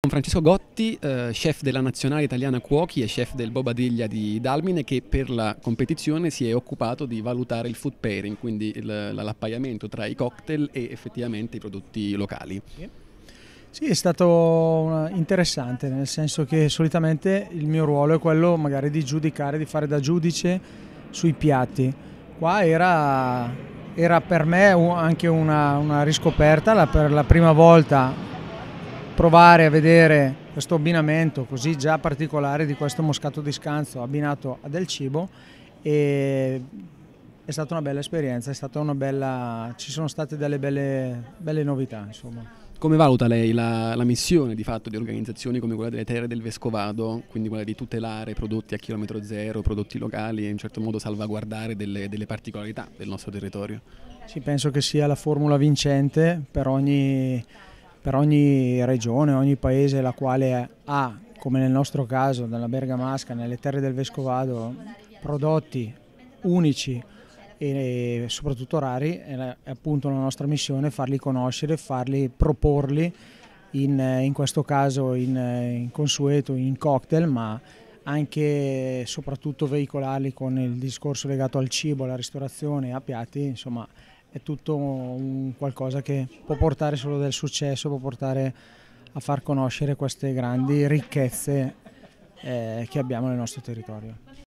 Con Francesco Gotti, eh, chef della nazionale italiana cuochi e chef del Bobadiglia di Dalmine che per la competizione si è occupato di valutare il food pairing, quindi l'appaiamento tra i cocktail e effettivamente i prodotti locali. Sì, è stato interessante nel senso che solitamente il mio ruolo è quello magari di giudicare, di fare da giudice sui piatti. Qua era, era per me anche una, una riscoperta, la, per la prima volta provare a vedere questo abbinamento così già particolare di questo moscato di scanzo abbinato a del cibo e è stata una bella esperienza, una bella, ci sono state delle belle, belle novità insomma. Come valuta lei la, la, missione di fatto di organizzazioni come quella delle terre del Vescovado, quindi quella di tutelare prodotti a chilometro zero, prodotti locali e in certo modo salvaguardare delle, delle particolarità del nostro territorio? Sì, penso che sia la formula vincente per ogni per ogni regione, ogni paese la quale ha, come nel nostro caso, dalla Bergamasca, nelle terre del Vescovado, prodotti unici e soprattutto rari, è appunto la nostra missione farli conoscere, farli proporli, in, in questo caso in, in consueto, in cocktail, ma anche e soprattutto veicolarli con il discorso legato al cibo, alla ristorazione, a piatti, insomma è tutto un qualcosa che può portare solo del successo, può portare a far conoscere queste grandi ricchezze eh, che abbiamo nel nostro territorio.